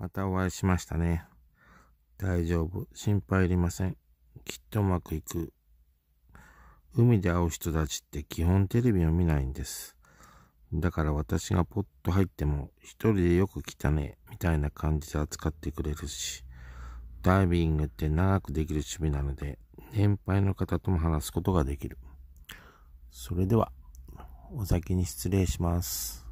またお会いしましたね。大丈夫。心配いりません。きっとうまくいく。海で会う人たちって基本テレビを見ないんです。だから私がポッと入っても、一人でよく来たね、みたいな感じで扱ってくれるし、ダイビングって長くできる趣味なので、年配の方とも話すことができる。それでは、お先に失礼します。